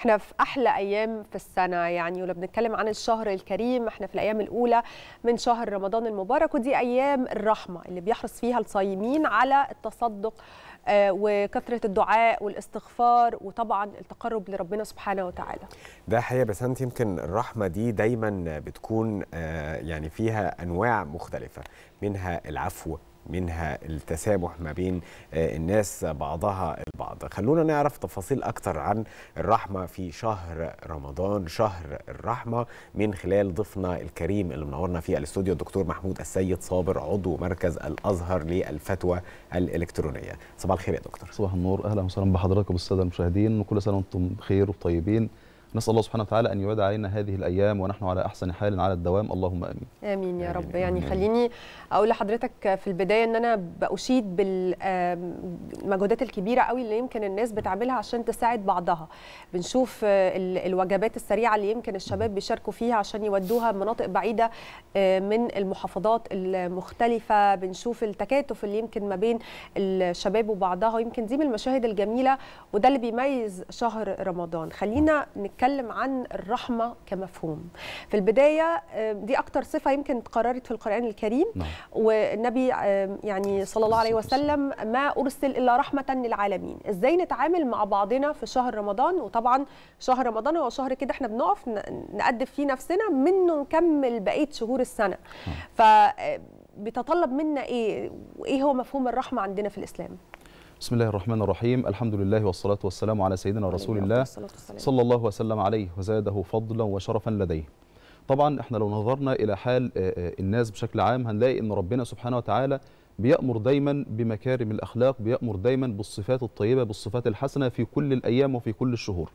احنا في احلى ايام في السنه يعني ولا بنتكلم عن الشهر الكريم احنا في الايام الاولى من شهر رمضان المبارك ودي ايام الرحمه اللي بيحرص فيها الصايمين على التصدق آه، وكثرة الدعاء والاستغفار وطبعا التقرب لربنا سبحانه وتعالى ده حقيقة بس أنت يمكن الرحمة دي دايما بتكون آه، يعني فيها أنواع مختلفة منها العفو منها التسامح ما بين آه، الناس بعضها البعض خلونا نعرف تفاصيل أكتر عن الرحمة في شهر رمضان شهر الرحمة من خلال ضيفنا الكريم اللي منورنا في الاستوديو الدكتور محمود السيد صابر عضو مركز الأزهر للفتوى الإلكترونية صباح الخير يا دكتور صباح النور أهلا وسهلا بحضراتكم السادة المشاهدين وكل سنة وأنتم بخير وطيبين نسال الله سبحانه وتعالى ان يعاد علينا هذه الايام ونحن على احسن حال على الدوام اللهم امين امين يا رب يعني خليني اقول لحضرتك في البدايه ان انا باشيد بالمجهودات الكبيره قوي اللي يمكن الناس بتعملها عشان تساعد بعضها بنشوف آه، الوجبات السريعه اللي يمكن الشباب بيشاركوا فيها عشان يودوها مناطق بعيده آه، من المحافظات المختلفه بنشوف التكاتف اللي يمكن ما بين الشباب وبعضها يمكن دي من المشاهد الجميله وده اللي بيميز شهر رمضان خلينا بيتكلم عن الرحمه كمفهوم في البدايه آه، دي اكتر صفه يمكن اتقررت في القران الكريم نعم. والنبي آه، يعني نعم. صلى الله عليه وسلم ما ارسل الا رحمه للعالمين ازاي نتعامل مع بعضنا في شهر رمضان وطبعا شهر رمضان هو شهر كده احنا بنقف نقدم فيه نفسنا منه نكمل بقيه شهور السنه نعم. ف آه، بيتطلب منا ايه وايه هو مفهوم الرحمه عندنا في الاسلام بسم الله الرحمن الرحيم الحمد لله والصلاة والسلام على سيدنا رسول الله صلى الله وسلم عليه وزاده فضلا وشرفا لديه طبعا احنا لو نظرنا إلى حال آه، آه، الناس بشكل عام هنلاقي أن ربنا سبحانه وتعالى بيأمر دايما بمكارم الأخلاق بيأمر دايما بالصفات الطيبة بالصفات الحسنة في كل الأيام وفي كل الشهور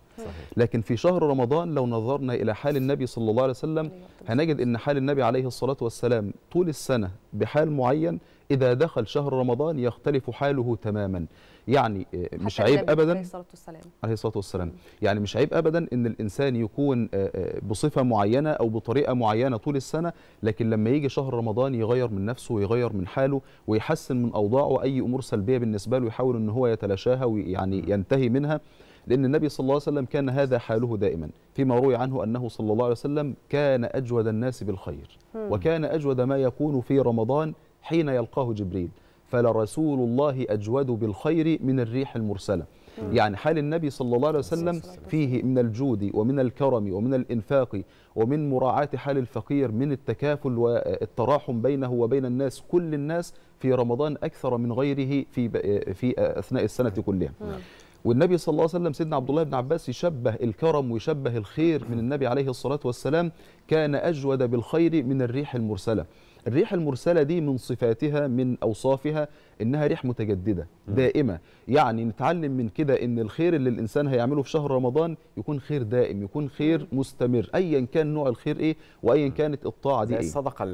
لكن في شهر رمضان لو نظرنا إلى حال النبي صلى الله عليه وسلم هنجد أن حال النبي عليه الصلاة والسلام طول السنة بحال معين إذا دخل شهر رمضان يختلف حاله تماما يعني آه، مش عيب أبدا عليه الصلاة والسلام عليه الصلاة والسلام يعني مش عيب أبدا إن الإنسان يكون آه، آه، بصفة معينة أو بطريقة معينة طول السنة لكن لما يجي شهر رمضان يغير من نفسه ويغير من حاله ويحسن من أوضاعه أي أمور سلبية بالنسبة له يحاول إن هو يتلاشاها ويعني ينتهي منها لأن النبي صلى الله عليه وسلم كان هذا حاله دائما فيما روي عنه أنه صلى الله عليه وسلم كان أجود الناس بالخير وكان أجود ما يكون في رمضان حين يلقاه جبريل فلرسول الله أجود بالخير من الريح المرسلة يعني حال النبي صلى الله عليه وسلم فيه من الجود ومن الكرم ومن الإنفاق ومن مراعاة حال الفقير من التكافل والتراحم بينه وبين الناس كل الناس في رمضان أكثر من غيره في, في أثناء السنة كلها والنبي صلى الله عليه وسلم سيدنا عبد الله بن عباس يشبه الكرم ويشبه الخير من النبي عليه الصلاة والسلام كان أجود بالخير من الريح المرسلة الريح المرسله دي من صفاتها من اوصافها انها ريح متجدده دائمه يعني نتعلم من كده ان الخير اللي الانسان هيعمله في شهر رمضان يكون خير دائم يكون خير مستمر ايا كان نوع الخير ايه وايا كانت الطاعه دي زي إيه؟ الصدقه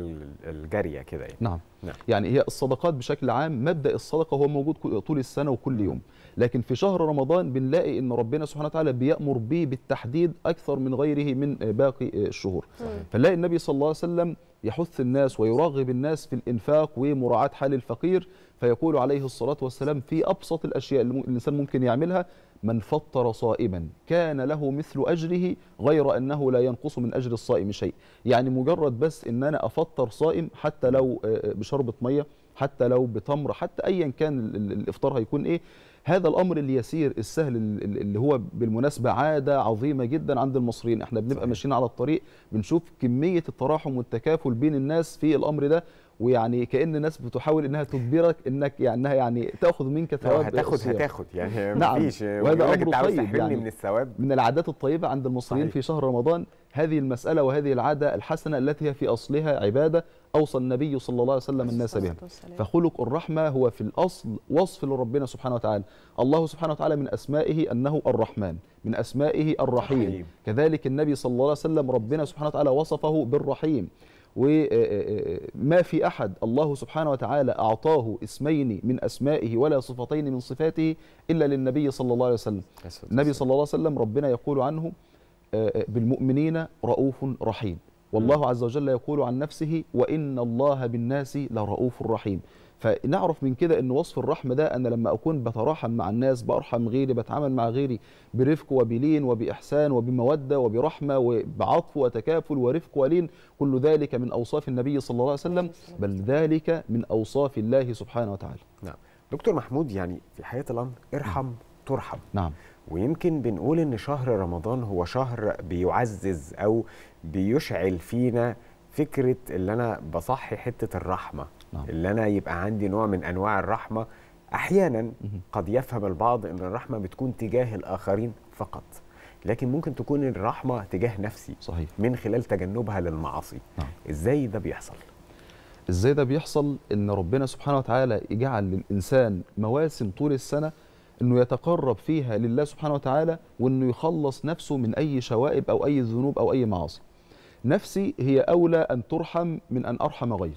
الجاريه كده يعني نعم. نعم يعني هي الصدقات بشكل عام مبدا الصدقه هو موجود طول السنه وكل يوم لكن في شهر رمضان بنلاقي ان ربنا سبحانه وتعالى بيامر به بالتحديد اكثر من غيره من باقي الشهور فنلاقي النبي صلى الله عليه وسلم يحث الناس ويرغب الناس في الإنفاق ومراعاة حال الفقير فيقول عليه الصلاة والسلام في أبسط الأشياء اللي الإنسان ممكن يعملها من فطر صائما كان له مثل أجره غير أنه لا ينقص من أجر الصائم شيء يعني مجرد بس أن أنا أفطر صائم حتى لو آه، بشربة مية حتى لو بتمر حتى أيا كان الإفطار هيكون إيه هذا الامر اليسير السهل اللي هو بالمناسبه عاده عظيمه جدا عند المصريين احنا بنبقى ماشيين على الطريق بنشوف كميه التراحم والتكافل بين الناس في الامر ده ويعني كان الناس بتحاول انها تجبرك انك يعني انها يعني تاخذ منك ثواب هتاخد الصيام. هتاخد يعني نعم وهذا امر طيب يعني من الثواب من العادات الطيبه عند المصريين صحيح. في شهر رمضان هذه المساله وهذه العاده الحسنه التي هي في اصلها عباده أوصى النبي صلى الله عليه وسلم الناس بها فخلق الرحمة هو في الأصل وصف لربنا سبحانه وتعالى الله سبحانه وتعالى من أسمائه أنه الرحمن من أسمائه الرحيم كذلك النبي صلى الله عليه وسلم ربنا سبحانه وتعالى وصفه بالرحيم وما آه، آه، آه، في أحد الله سبحانه وتعالى أعطاه اسمين من أسمائه ولا صفتين من صفاته إلا للنبي صلى الله عليه وسلم النبي صلى الله عليه وسلم ربنا يقول عنه بالمؤمنين رؤوف رحيم والله عز وجل يقول عن نفسه وإن الله بالناس لرؤوف رحيم فنعرف من كده ان وصف الرحمه ده انا لما اكون بتراحم مع الناس برحم غيري بتعامل مع غيري برفق وبلين وباحسان وبموده وبرحمه وبعطف وتكافل ورفق ولين كل ذلك من اوصاف النبي صلى الله عليه وسلم بل ذلك من اوصاف الله سبحانه وتعالى. نعم. دكتور محمود يعني في حياه الامر ارحم نعم. ترحم نعم ويمكن بنقول ان شهر رمضان هو شهر بيعزز او بيشعل فينا فكره اللي انا بصحي حته الرحمه نعم. اللي انا يبقى عندي نوع من انواع الرحمه احيانا قد يفهم البعض ان الرحمه بتكون تجاه الاخرين فقط لكن ممكن تكون الرحمه تجاه نفسي صحيح. من خلال تجنبها للمعاصي نعم. ازاي ده بيحصل ازاي ده بيحصل ان ربنا سبحانه وتعالى يجعل للانسان مواسم طول السنه انه يتقرب فيها لله سبحانه وتعالى وانه يخلص نفسه من اي شوائب او اي ذنوب او اي معاصي نفسي هي اولى ان ترحم من ان ارحم غيري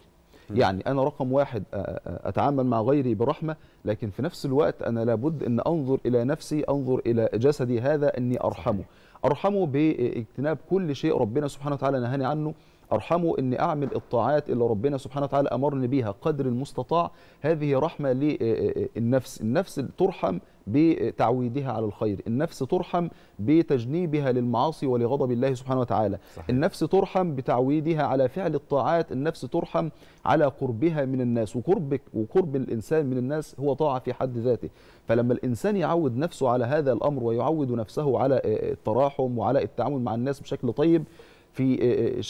يعني انا رقم واحد اتعامل مع غيري برحمه لكن في نفس الوقت انا لابد ان انظر الى نفسي انظر الى جسدي هذا اني ارحمه ارحمه باجتناب كل شيء ربنا سبحانه وتعالى نهاني عنه أرحمه أني أعمل الطاعات اللي ربنا سبحانه وتعالى أمرني بها قدر المستطاع هذه رحمة للنفس النفس ترحم بتعويدها على الخير النفس ترحم بتجنيبها للمعاصي ولغضب الله سبحانه وتعالى صحيح. النفس ترحم بتعويدها على فعل الطاعات النفس ترحم على قربها من الناس وقربك وقرب الإنسان من الناس هو طاعة في حد ذاته فلما الإنسان يعود نفسه على هذا الأمر ويعود نفسه على التراحم وعلى التعامل مع الناس بشكل طيب في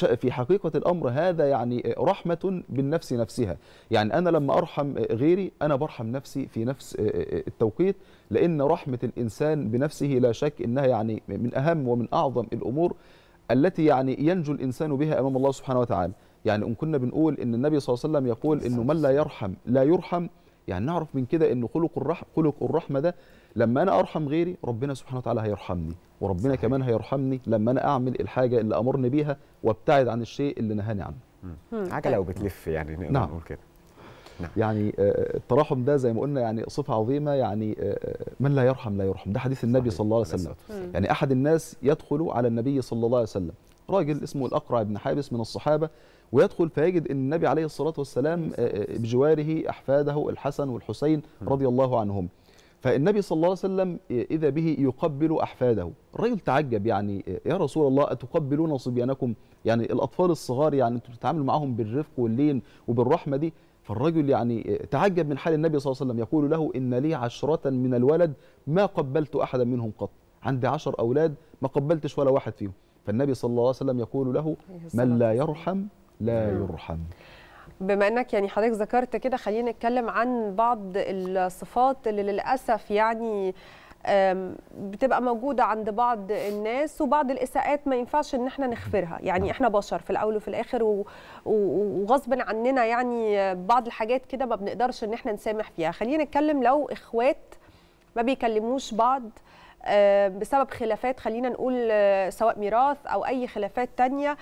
آه، آه، في حقيقه الامر هذا يعني آه، رحمه بالنفس نفسها يعني انا لما ارحم غيري انا برحم نفسي في نفس التوقيت لان رحمه الانسان بنفسه لا شك انها يعني من اهم ومن اعظم الامور التي يعني ينجو الانسان بها امام الله سبحانه وتعالى يعني ان كنا بنقول ان النبي صلى الله عليه وسلم يقول انه من لا يرحم لا يرحم يعني نعرف من كده ان خلق الرحم خلق الرحمه ده لما انا ارحم غيري ربنا سبحانه وتعالى هيرحمني وربنا صحيح. كمان هيرحمني لما انا اعمل الحاجه اللي امرني بيها وابتعد عن الشيء اللي نهاني عنه عجله طيب. وبتلف يعني نقدر نعم. نقول كده نعم. يعني آه، آه، التراحم ده زي ما قلنا يعني صفه عظيمه يعني آه، من لا يرحم لا يرحم ده حديث النبي صحيح. صلى الله عليه وسلم يعني احد الناس يدخل على النبي صلى الله عليه وسلم راجل اسمه الاقرع بن حابس من الصحابه ويدخل فيجد ان النبي عليه الصلاه والسلام آه، آه، بجواره احفاده الحسن والحسين رضي الله عنهم فالنبي صلى الله عليه وسلم آه، اذا به يقبل احفاده الرجل تعجب يعني يا رسول الله اتقبلون صبيانكم يعني الاطفال الصغار يعني انتم بتتعاملوا معاهم بالرفق واللين وبالرحمه دي فالرجل يعني تعجب من حال النبي صلى الله عليه وسلم يقول له ان لي عشره من الولد ما قبلت احدا منهم قط عندي عشر اولاد ما قبلتش ولا واحد فيهم فالنبي صلى الله عليه وسلم يقول له من لا يرحم لا نعم. يرحم بما انك يعني حضرتك ذكرت كده خلينا نتكلم عن بعض الصفات اللي للاسف يعني بتبقى موجوده عند بعض الناس وبعض الاساءات ما ينفعش ان احنا نخفرها يعني احنا بشر في الاول وفي الاخر وغصب عننا يعني بعض الحاجات كده ما بنقدرش ان احنا نسامح فيها خلينا نتكلم لو اخوات ما بيكلموش بعض بسبب خلافات خلينا نقول آه، سواء ميراث او اي خلافات تانية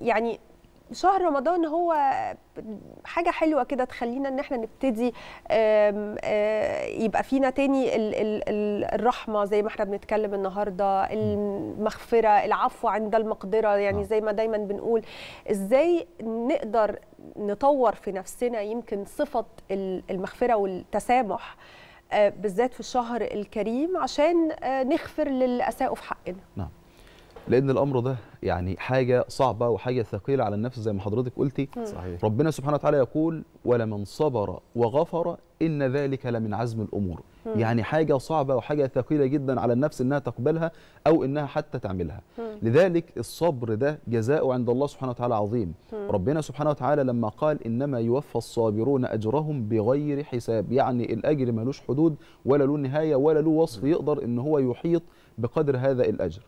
يعني شهر رمضان هو حاجة حلوة كده تخلينا ان احنا نبتدي يبقى فينا تاني الرحمة زي ما احنا بنتكلم النهاردة المغفرة العفو عند المقدرة يعني آه. زي ما دايما بنقول ازاي نقدر نطور في نفسنا يمكن صفة المغفرة والتسامح بالذات في الشهر الكريم عشان نغفر للي أساءوا في حقنا نعم لان الامر ده يعني حاجه صعبه وحاجه ثقيله على النفس زي ما حضرتك قلتي صحيح. ربنا سبحانه وتعالى يقول ولمن صبر وغفر ان ذلك لمن عزم الامور م. يعني حاجه صعبه وحاجه ثقيله جدا على النفس انها تقبلها او انها حتى تعملها م. لذلك الصبر ده جزاء عند الله سبحانه وتعالى عظيم م. ربنا سبحانه وتعالى لما قال انما يوفى الصابرون اجرهم بغير حساب يعني الاجر ملوش حدود ولا له نهايه ولا له وصف يقدر ان هو يحيط بقدر هذا الاجر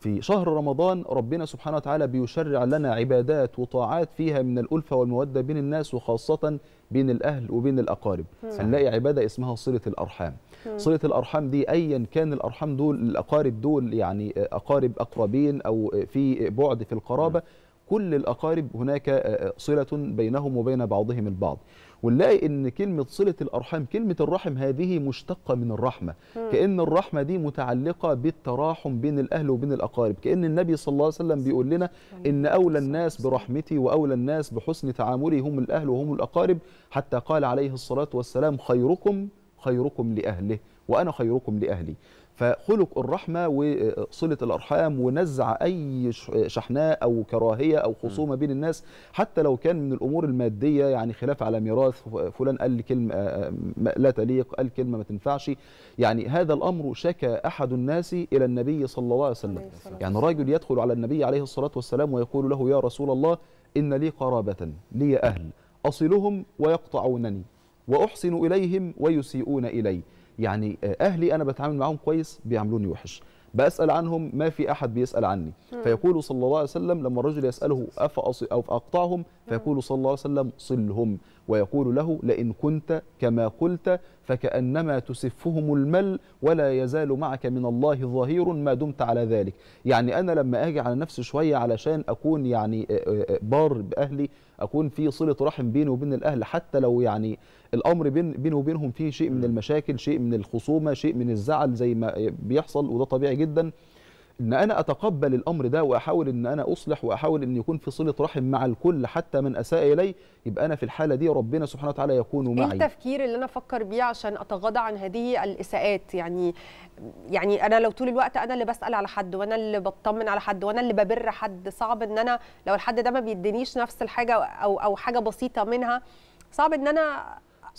في شهر رمضان ربنا سبحانه وتعالى بيشرع لنا عبادات وطاعات فيها من الألفة والمودة بين الناس وخاصة بين الأهل وبين الأقارب هنلاقي عبادة اسمها صلة الأرحام صلة الأرحام دي أيا كان الأرحام دول الأقارب دول يعني أقارب أقربين أو في بعد في القرابة مم. كل الأقارب هناك آه، آه، صلة بينهم وبين بعضهم البعض ونلاقي ان كلمه صله الارحام كلمه الرحم هذه مشتقه من الرحمه م. كان الرحمه دي متعلقه بالتراحم بين الاهل وبين الاقارب كان النبي صلى الله عليه وسلم بيقول لنا ان اولى الناس برحمتي واولى الناس بحسن تعاملي هم الاهل وهم الاقارب حتى قال عليه الصلاه والسلام خيركم خيركم لاهله وانا خيركم لاهلي فخلق الرحمه وصله الارحام ونزع اي شحناء او كراهيه او خصومه بين الناس حتى لو كان من الامور الماديه يعني خلاف على ميراث فلان قال كلمه آه، آه، لا تليق قال كلمه ما تنفعش يعني هذا الامر شكى احد الناس الى النبي صلى الله عليه وسلم يعني رجل يدخل على النبي عليه الصلاه والسلام ويقول له يا رسول الله ان لي قرابه لي اهل اصلهم ويقطعونني واحسن اليهم ويسيئون الي يعني اهلي انا بتعامل معاهم كويس بيعاملوني وحش بسال عنهم ما في احد بيسال عني فيقول صلى الله عليه وسلم لما الرجل يساله افاقطعهم فيقول نعم. صلى الله عليه وسلم صلهم ويقول له لئن كنت كما قلت فكأنما تسفهم المل ولا يزال معك من الله ظهير ما دمت على ذلك يعني أنا لما أجي على نفسي شوية علشان أكون يعني آه، آه، آه، بار بأهلي أكون في صلة رحم بيني وبين الأهل حتى لو يعني الأمر بين بيني وبينهم فيه شيء من المشاكل شيء من الخصومة شيء من الزعل زي ما بيحصل وده طبيعي جدا ان انا اتقبل الامر ده واحاول ان انا اصلح واحاول ان يكون في صله رحم مع الكل حتى من اساء الي يبقى انا في الحاله دي ربنا سبحانه وتعالى يكون إيه معي التفكير اللي انا افكر بيه عشان اتغاضى عن هذه الاساءات يعني يعني انا لو طول الوقت انا اللي بسال على حد وانا اللي بطمن على حد وانا اللي ببر حد صعب ان انا لو الحد ده ما بيدينيش نفس الحاجه او او حاجه بسيطه منها صعب ان انا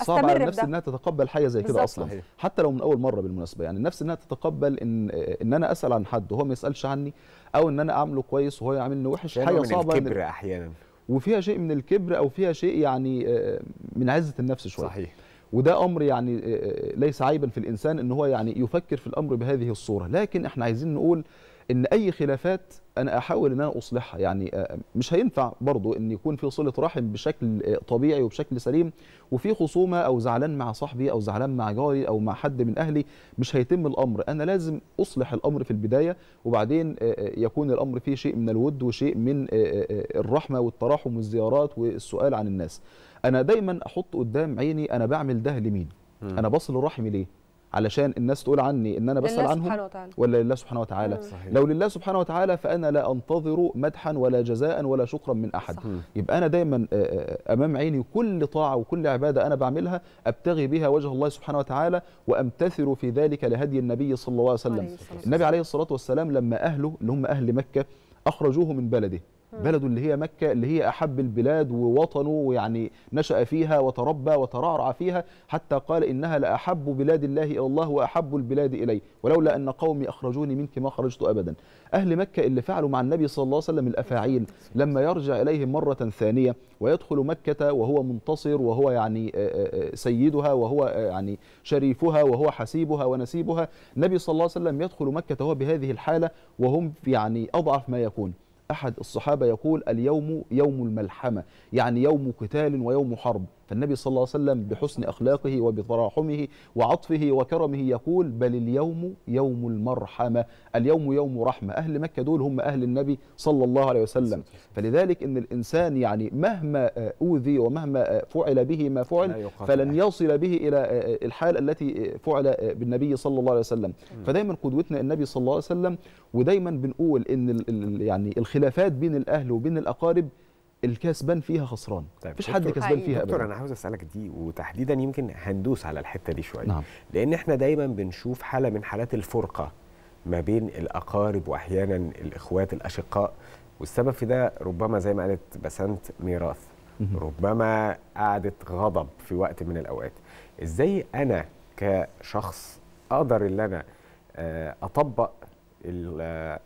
صعب على النفس انها تتقبل حاجه زي كده اصلا صحيح. حتى لو من اول مره بالمناسبه يعني النفس انها تتقبل ان ان انا اسال عن حد وهو ما يسالش عني او ان انا اعمله كويس وهو يعاملني وحش حاجه من صعبه من الكبر احيانا وفيها شيء من الكبر او فيها شيء يعني آه، من عزه النفس شويه صحيح وده امر يعني آه، آه، ليس عيبا في الانسان ان هو يعني يفكر في الامر بهذه الصوره لكن احنا عايزين نقول ان اي خلافات انا احاول ان انا اصلحها يعني آه، مش هينفع برضو ان يكون في صله رحم بشكل آه، طبيعي وبشكل سليم وفي خصومه او زعلان مع صاحبي او زعلان مع جاري او مع حد من اهلي مش هيتم الامر انا لازم اصلح الامر في البدايه وبعدين آه، يكون الامر فيه شيء من الود وشيء من الرحمه والتراحم والزيارات والسؤال عن الناس انا دايما احط قدام عيني انا بعمل ده لمين انا بصل رحمي ليه علشان الناس تقول عني ان انا بسال عنهم ولا لله سبحانه وتعالى صحيح. لو لله سبحانه وتعالى فانا لا انتظر مدحا ولا جزاء ولا شكرا من احد صح. يبقى انا دايما آه، آه، آه، امام عيني كل طاعه وكل عباده انا بعملها ابتغي بها وجه الله سبحانه وتعالى وامتثل في ذلك لهدي النبي صلى الله عليه وسلم عليه النبي عليه الصلاه والسلام لما اهله اللي هم اهل مكه اخرجوه من بلده بلده اللي هي مكة اللي هي أحب البلاد ووطنه ويعني نشأ فيها وتربى وترعرع فيها حتى قال إنها لأحب بلاد الله إلى الله وأحب البلاد إلي ولولا أن قومي أخرجوني منك ما خرجت أبدا أهل مكة اللي فعلوا مع النبي صلى الله عليه وسلم الأفاعيل لما يرجع إليهم مرة ثانية ويدخل مكة وهو منتصر وهو يعني آه، آه، آه، سيدها وهو يعني شريفها وهو حسيبها ونسيبها النبي صلى الله عليه وسلم يدخل مكة وهو بهذه الحالة وهم يعني أضعف ما يكون أحد الصحابة يقول اليوم يوم الملحمة يعني يوم قتال ويوم حرب فالنبي صلى الله عليه وسلم بحسن أخلاقه وبتراحمه وعطفه وكرمه يقول بل اليوم يوم المرحمة اليوم يوم رحمة أهل مكة دول هم أهل النبي صلى الله عليه وسلم فلذلك أن الإنسان يعني مهما أوذي ومهما فعل به ما فعل فلن يصل به إلى الحال التي فعل بالنبي صلى الله عليه وسلم فدايما قدوتنا النبي صلى الله عليه وسلم ودايما بنقول أن يعني الخلافات بين الأهل وبين الأقارب الكسبان فيها خسران طيب مفيش حد كسبان طيب، فيها دكتور انا عاوز اسالك دي وتحديدا يمكن هندوس على الحته دي شويه نعم. لان احنا دايما بنشوف حاله من حالات الفرقه ما بين الاقارب واحيانا الاخوات الاشقاء والسبب في ده ربما زي ما قالت بسنت ميراث ربما قعدة غضب في وقت من الاوقات ازاي انا كشخص اقدر ان انا آه، اطبق آه،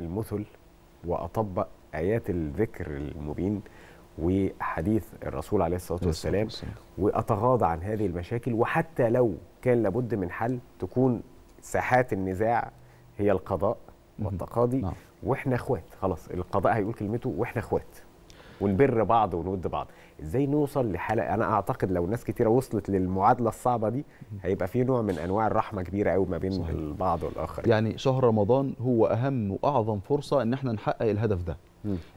المثل واطبق آيات الذكر المبين وحديث الرسول عليه الصلاة والسلام وأتغاضى عن هذه المشاكل وحتى لو كان لابد من حل تكون ساحات النزاع هي القضاء والتقاضي نعم. واحنا اخوات خلاص القضاء هيقول كلمته واحنا اخوات ونبر بعض ونود بعض ازاي نوصل لحاله انا اعتقد لو ناس كتيره وصلت للمعادله الصعبه دي هيبقى في نوع من انواع الرحمه كبيره قوي ما بين صحيح. البعض والاخر يعني شهر رمضان هو اهم واعظم فرصه ان احنا نحقق الهدف ده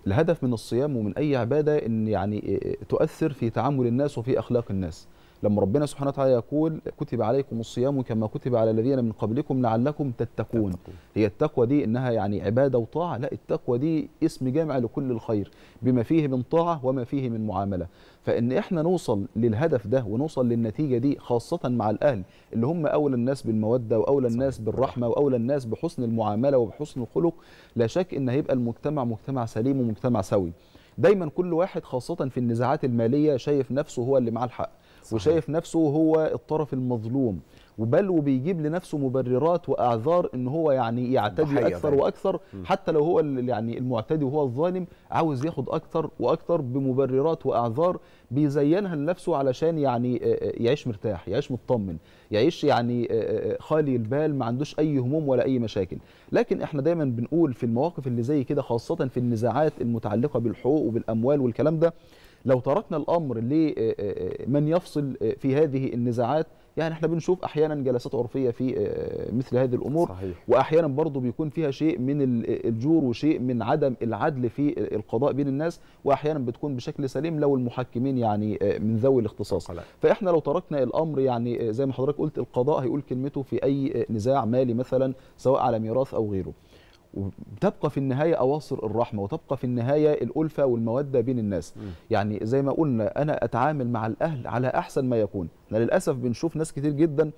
الهدف من الصيام ومن اي عباده ان يعني إيه إيه تؤثر في تعامل الناس وفي اخلاق الناس لما ربنا سبحانه وتعالى يقول كتب عليكم الصيام كما كتب على الذين من قبلكم لعلكم تتقون هي التقوى دي انها يعني عباده وطاعه لا التقوى دي اسم جامع لكل الخير بما فيه من طاعه وما فيه من معامله فان احنا نوصل للهدف ده ونوصل للنتيجه دي خاصه مع الاهل اللي هم اولى الناس بالموده واولى الناس بالرحمه واولى الناس بحسن المعامله وبحسن الخلق لا شك ان هيبقى المجتمع مجتمع سليم ومجتمع سوي دايما كل واحد خاصة في النزاعات المالية شايف نفسه هو اللي معاه الحق وشايف نفسه هو الطرف المظلوم وبل وبيجيب لنفسه مبررات واعذار ان هو يعني يعتدي اكثر بقى. واكثر حتى لو هو يعني المعتدي وهو الظالم عاوز ياخد اكثر واكثر بمبررات واعذار بيزينها لنفسه علشان يعني آه، آه، يعيش مرتاح يعيش مطمن يعيش يعني آه، خالي البال ما عندوش اي هموم ولا اي مشاكل لكن احنا دايما بنقول في المواقف اللي زي كده خاصه في النزاعات المتعلقه بالحقوق وبالاموال والكلام ده لو تركنا الامر لمن آه، آه، آه، يفصل في هذه النزاعات يعني احنا بنشوف احيانا جلسات عرفيه في مثل هذه الامور صحيح. واحيانا برضه بيكون فيها شيء من الجور وشيء من عدم العدل في القضاء بين الناس واحيانا بتكون بشكل سليم لو المحكمين يعني من ذوي الاختصاص صحيح. فاحنا لو تركنا الامر يعني زي ما حضرتك قلت القضاء هيقول كلمته في اي نزاع مالي مثلا سواء على ميراث او غيره وتبقى في النهاية أواصر الرحمة وتبقى في النهاية الألفة والمودة بين الناس م. يعني زي ما قلنا أنا أتعامل مع الأهل على أحسن ما يكون احنا للأسف بنشوف ناس كتير جدا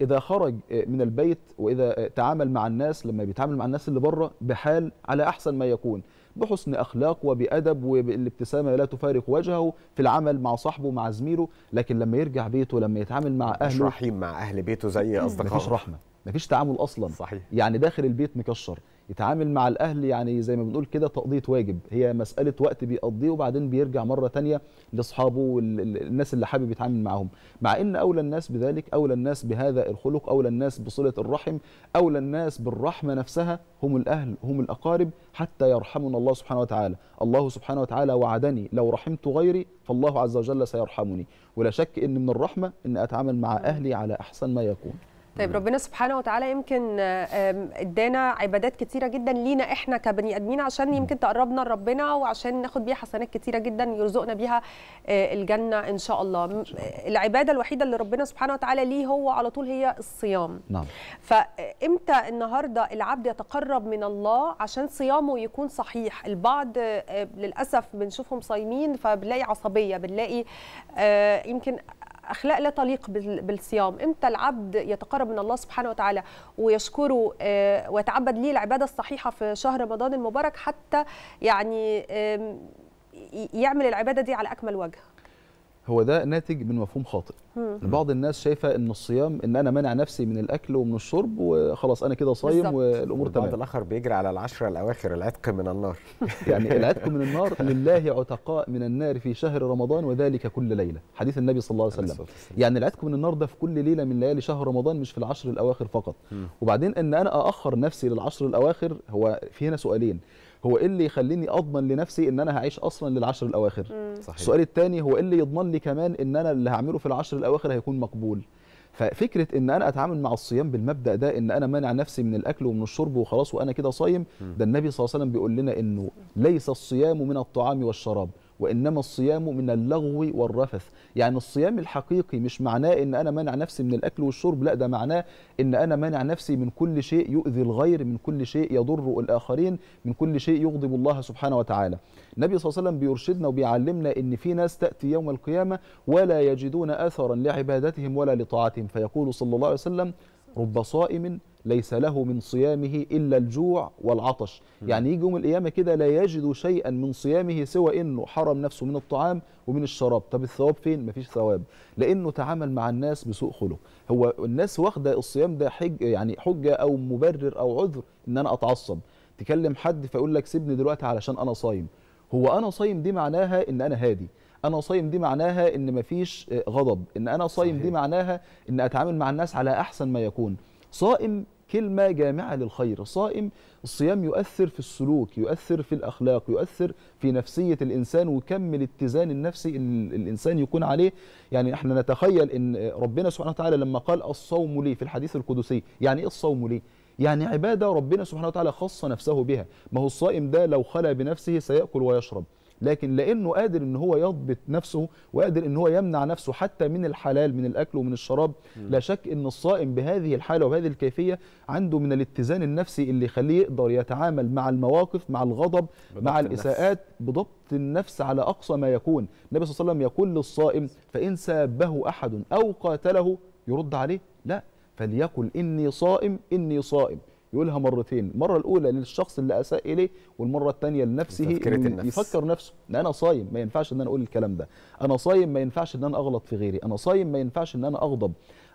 إذا خرج من البيت وإذا تعامل مع الناس لما بيتعامل مع الناس اللي بره بحال على أحسن ما يكون بحسن أخلاق وبأدب وبالابتسامة لا تفارق وجهه في العمل مع صاحبه مع زميله لكن لما يرجع بيته لما يتعامل مع أهله مش رحيم مع أهل بيته زي أصدقائه مفيش رحمة مفيش تعامل أصلا صحيح. يعني داخل البيت مكشر يتعامل مع الاهل يعني زي ما بنقول كده تقضيه واجب هي مساله وقت بيقضيه وبعدين بيرجع مره ثانيه لاصحابه والناس اللي حابب يتعامل معاهم مع ان اولى الناس بذلك اولى الناس بهذا الخلق اولى الناس بصله الرحم اولى الناس بالرحمه نفسها هم الاهل هم الاقارب حتى يرحمنا الله سبحانه وتعالى الله سبحانه وتعالى وعدني لو رحمت غيري فالله عز وجل سيرحمني ولا شك ان من الرحمه ان اتعامل مع اهلي على احسن ما يكون طيب ربنا سبحانه وتعالى يمكن ادانا عبادات كتيره جدا لينا احنا كبني ادمين عشان يمكن تقربنا لربنا وعشان ناخد بيها حسنات كتيره جدا يرزقنا بيها آه، الجنه ان شاء الله العباده الوحيده اللي ربنا سبحانه وتعالى ليه هو على طول هي الصيام نعم فامتى النهارده العبد يتقرب من الله عشان صيامه يكون صحيح البعض آه، للاسف بنشوفهم صايمين فبنلاقي عصبيه بنلاقي آه، يمكن اخلاق لا تليق بالصيام امتى العبد يتقرب من الله سبحانه وتعالى ويشكره آه، ويتعبد ليه العباده الصحيحه في شهر رمضان المبارك حتى يعني يعمل العباده دي على اكمل وجه هو ده ناتج من مفهوم خاطئ بعض الناس شايفه ان الصيام ان انا مانع نفسي من الاكل ومن الشرب وخلاص انا كده صايم والامور تمام بعض الاخر بيجري على العشره الاواخر العتق من النار يعني العتق من النار لله عتقاء من النار في شهر رمضان وذلك كل ليله حديث النبي صلى الله عليه وسلم يعني العتق من النار ده في كل ليله من ليالي شهر رمضان مش في العشر الاواخر فقط وبعدين ان انا ااخر نفسي للعشر الاواخر هو في هنا سؤالين هو ايه اللي يخليني اضمن لنفسي ان انا هعيش اصلا للعشر الاواخر صحيح. السؤال الثاني هو ايه اللي يضمن لي كمان ان انا اللي هعمله في العشر الاواخر هيكون مقبول ففكره ان انا اتعامل مع الصيام بالمبدا ده ان انا مانع نفسي من الاكل ومن الشرب وخلاص وانا كده صايم ده النبي صلى الله عليه وسلم بيقول لنا انه ليس الصيام من الطعام والشراب وإنما الصيام من اللغو والرفث يعني الصيام الحقيقي مش معناه إن أنا مانع نفسي من الأكل والشرب لا ده معناه إن أنا مانع نفسي من كل شيء يؤذي الغير من كل شيء يضر الآخرين من كل شيء يغضب الله سبحانه وتعالى النبي صلى الله عليه وسلم بيرشدنا وبيعلمنا إن في ناس تأتي يوم القيامة ولا يجدون أثرا لعبادتهم ولا لطاعتهم فيقول صلى الله عليه وسلم رب صائم ليس له من صيامه إلا الجوع والعطش م. يعني يجي يوم القيامة كده لا يجد شيئا من صيامه سوى أنه حرم نفسه من الطعام ومن الشراب طب الثواب فين؟ مفيش ثواب لأنه تعامل مع الناس بسوء خلق هو الناس واخدة الصيام ده حج يعني حجة أو مبرر أو عذر أن أنا أتعصب تكلم حد فيقول لك سيبني دلوقتي علشان أنا صايم هو أنا صايم دي معناها أن أنا هادي انا صايم دي معناها ان مفيش آه، غضب ان انا صايم صحيح. دي معناها ان اتعامل مع الناس على احسن ما يكون صائم كلمة جامعة للخير صائم الصيام يؤثر في السلوك يؤثر في الأخلاق يؤثر في نفسية الإنسان وكم الاتزان النفسي الإنسان يكون عليه يعني احنا نتخيل أن ربنا سبحانه وتعالى لما قال الصوم لي في الحديث القدسي يعني إيه الصوم لي؟ يعني عبادة ربنا سبحانه وتعالى خص نفسه بها ما هو الصائم ده لو خلى بنفسه سيأكل ويشرب لكن لانه قادر ان هو يضبط نفسه وقادر ان هو يمنع نفسه حتى من الحلال من الاكل ومن الشراب لا شك ان الصائم بهذه الحاله وبهذه الكيفيه عنده من الاتزان النفسي اللي يخليه يقدر يتعامل مع المواقف مع الغضب مع الاساءات بضبط النفس على اقصى ما يكون النبي صلى الله عليه وسلم يقول للصائم فان سابه احد او قاتله يرد عليه لا فليقل اني صائم اني صائم يقولها مرتين المره الاولى للشخص اللي اساء اليه والمره الثانيه لنفسه النفس. يفكر نفسه ان انا صايم ما ينفعش ان انا اقول الكلام ده انا صايم ما ينفعش ان انا اغلط في غيري انا صايم ما ينفعش ان انا اغضب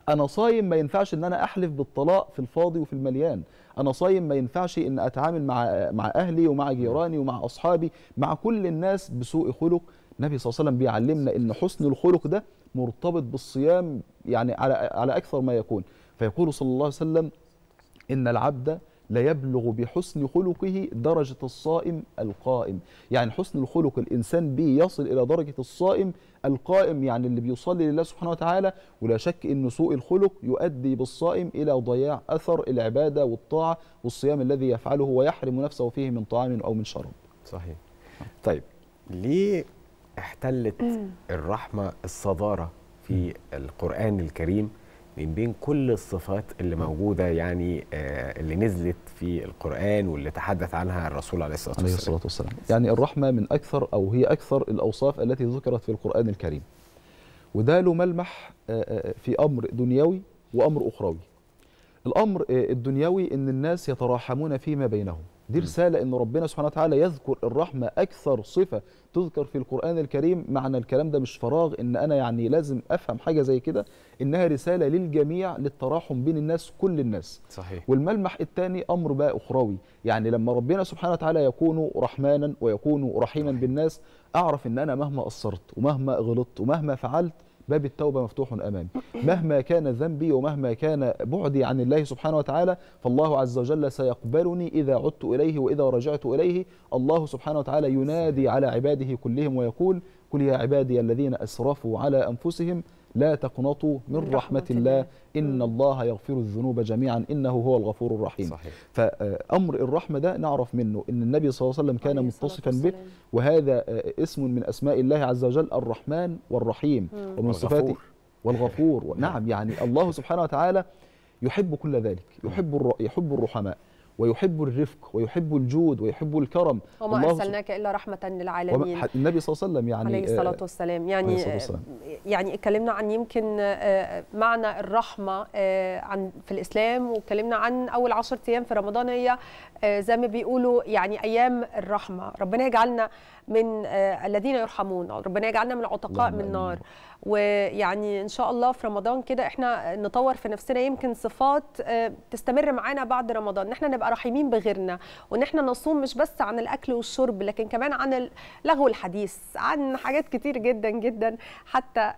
انا صايم ما ينفعش ان انا احلف بالطلاق في الفاضي وفي المليان انا صايم ما ينفعش ان اتعامل مع مع اهلي ومع جيراني ومع اصحابي مع كل الناس بسوء خلق النبي صلى الله عليه وسلم بيعلمنا ان حسن الخلق ده مرتبط بالصيام يعني على على اكثر ما يكون فيقول صلى الله عليه وسلم إن العبد ليبلغ بحسن خلقه درجة الصائم القائم يعني حسن الخلق الإنسان به يصل إلى درجة الصائم القائم يعني اللي بيصلي لله سبحانه وتعالى ولا شك أن سوء الخلق يؤدي بالصائم إلى ضياع أثر العبادة والطاعة والصيام الذي يفعله ويحرم نفسه فيه من طعام أو من شراب صحيح نعم. طيب ليه احتلت الرحمة الصدارة في القرآن الكريم من بين كل الصفات اللي موجوده يعني آه، اللي نزلت في القران واللي تحدث عنها الرسول عليه الصلاه والسلام عليه الصلاه والسلام يعني الرحمه من اكثر او هي اكثر الاوصاف التي ذكرت في القران الكريم وده له ملمح آه، آه، في امر دنيوي وامر اخروي الامر الدنيوي ان الناس يتراحمون فيما بينهم دي رسالة أن ربنا سبحانه وتعالى يذكر الرحمة أكثر صفة تذكر في القرآن الكريم معنى الكلام ده مش فراغ أن أنا يعني لازم أفهم حاجة زي كده إنها رسالة للجميع للتراحم بين الناس كل الناس صحيح. والملمح الثاني أمر بقى أخروي يعني لما ربنا سبحانه وتعالى يكون رحمانا ويكون رحيما بالناس أعرف أن أنا مهما قصرت ومهما غلطت ومهما فعلت باب التوبة مفتوح أمامي مهما كان ذنبي ومهما كان بعدي عن الله سبحانه وتعالى فالله عز وجل سيقبلني إذا عدت إليه وإذا رجعت إليه الله سبحانه وتعالى ينادي على عباده كلهم ويقول قل يا عبادي الذين أسرفوا على أنفسهم لا تقنطوا من رحمة الله إن الله يغفر الذنوب جميعا إنه هو الغفور الرحيم صحيح. فأمر الرحمة ده نعرف منه إن النبي صلى الله عليه وسلم كان متصفا به وهذا اسم من أسماء الله عز وجل الرحمن والرحيم ومن صفاته والغفور نعم يعني الله سبحانه وتعالى يحب كل ذلك يحب يحب الرحماء ويحب الرفق ويحب الجود ويحب الكرم وما ارسلناك الا رحمه للعالمين النبي صلى الله عليه وسلم يعني عليه الصلاه والسلام آه، يعني والسلام. آه، يعني اتكلمنا عن يمكن آه، معنى الرحمه عن في الاسلام واتكلمنا عن اول 10 ايام في رمضان هي زي ما بيقولوا يعني ايام الرحمه ربنا يجعلنا من الذين يرحمون ربنا يجعلنا من عتقاء من النار ويعني ان شاء الله في رمضان كده احنا نطور في نفسنا يمكن صفات آه، تستمر معانا بعد رمضان ان احنا نبقى رحيمين بغيرنا وان احنا نصوم مش بس عن الاكل والشرب لكن كمان عن لغو الحديث عن حاجات كتير جدا جدا حتى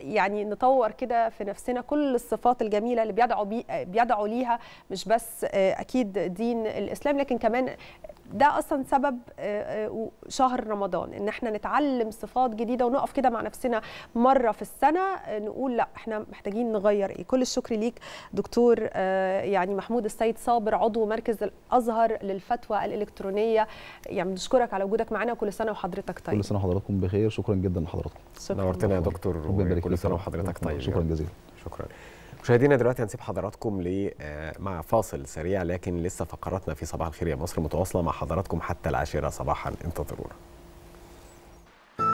يعني نطور كده في نفسنا كل الصفات الجميله اللي بيدعوا بي بيدعوا ليها مش بس آه، اكيد دين الاسلام لكن كمان ده اصلا سبب آه، آه، شهر رمضان ان احنا نتعلم صفات جديده ونقف كده مع نفسنا مره في السنه آه، نقول لا احنا محتاجين نغير ايه كل الشكر ليك دكتور يعني محمود السيد صابر عضو مركز الازهر للفتوى الالكترونيه يعني بنشكرك على وجودك معانا وكل سنه وحضرتك طيب كل سنه وحضراتكم بخير شكرا جدا لحضراتكم نورتنا يا دكتور كل سنه وحضرتك طيب شكرا جزيلا شكرا مشاهدينا دلوقتي هنسيب حضراتكم آه، مع فاصل سريع لكن لسه فقراتنا في صباح الخير يا مصر متواصله مع حضراتكم حتى العاشره صباحا انتظرونا